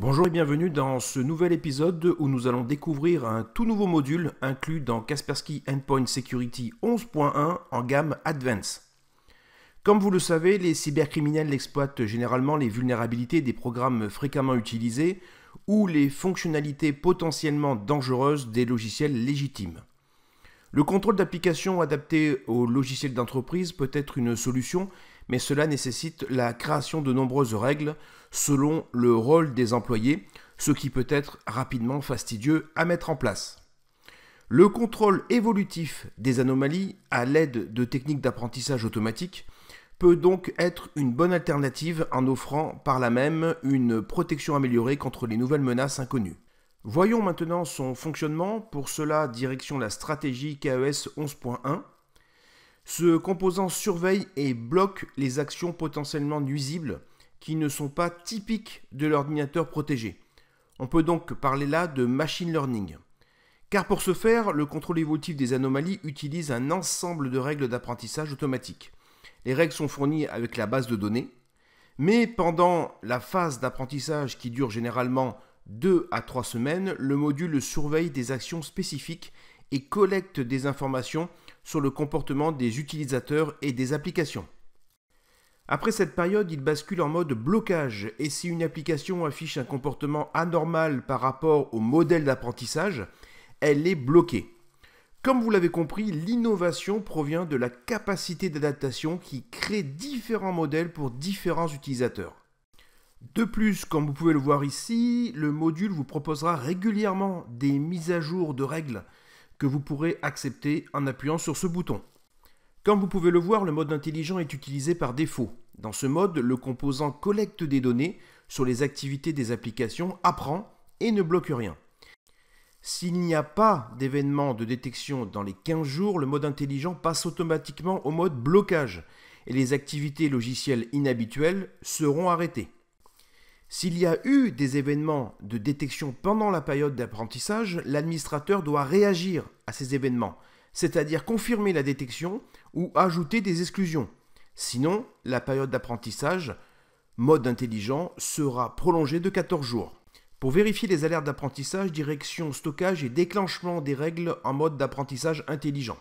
Bonjour et bienvenue dans ce nouvel épisode où nous allons découvrir un tout nouveau module inclus dans Kaspersky Endpoint Security 11.1 en gamme Advance. Comme vous le savez, les cybercriminels exploitent généralement les vulnérabilités des programmes fréquemment utilisés ou les fonctionnalités potentiellement dangereuses des logiciels légitimes. Le contrôle d'applications adapté aux logiciels d'entreprise peut être une solution, mais cela nécessite la création de nombreuses règles selon le rôle des employés, ce qui peut être rapidement fastidieux à mettre en place. Le contrôle évolutif des anomalies à l'aide de techniques d'apprentissage automatique peut donc être une bonne alternative en offrant par là même une protection améliorée contre les nouvelles menaces inconnues. Voyons maintenant son fonctionnement, pour cela direction la stratégie KES 11.1. Ce composant surveille et bloque les actions potentiellement nuisibles qui ne sont pas typiques de l'ordinateur protégé. On peut donc parler là de machine learning. Car pour ce faire, le contrôle évolutif des anomalies utilise un ensemble de règles d'apprentissage automatique. Les règles sont fournies avec la base de données, mais pendant la phase d'apprentissage qui dure généralement 2 à 3 semaines, le module surveille des actions spécifiques et collecte des informations sur le comportement des utilisateurs et des applications. Après cette période, il bascule en mode blocage et si une application affiche un comportement anormal par rapport au modèle d'apprentissage, elle est bloquée. Comme vous l'avez compris, l'innovation provient de la capacité d'adaptation qui crée différents modèles pour différents utilisateurs. De plus, comme vous pouvez le voir ici, le module vous proposera régulièrement des mises à jour de règles que vous pourrez accepter en appuyant sur ce bouton. Comme vous pouvez le voir, le mode intelligent est utilisé par défaut. Dans ce mode, le composant collecte des données sur les activités des applications, apprend et ne bloque rien. S'il n'y a pas d'événement de détection dans les 15 jours, le mode intelligent passe automatiquement au mode blocage et les activités logicielles inhabituelles seront arrêtées. S'il y a eu des événements de détection pendant la période d'apprentissage, l'administrateur doit réagir à ces événements, c'est-à-dire confirmer la détection ou ajouter des exclusions. Sinon, la période d'apprentissage, mode intelligent, sera prolongée de 14 jours. Pour vérifier les alertes d'apprentissage, direction stockage et déclenchement des règles en mode d'apprentissage intelligent.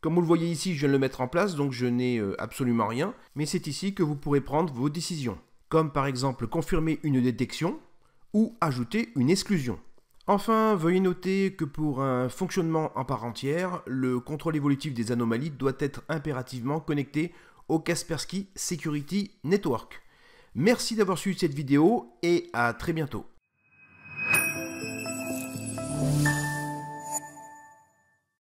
Comme vous le voyez ici, je viens de le mettre en place, donc je n'ai euh, absolument rien, mais c'est ici que vous pourrez prendre vos décisions comme par exemple confirmer une détection ou ajouter une exclusion. Enfin, veuillez noter que pour un fonctionnement en part entière, le contrôle évolutif des anomalies doit être impérativement connecté au Kaspersky Security Network. Merci d'avoir suivi cette vidéo et à très bientôt.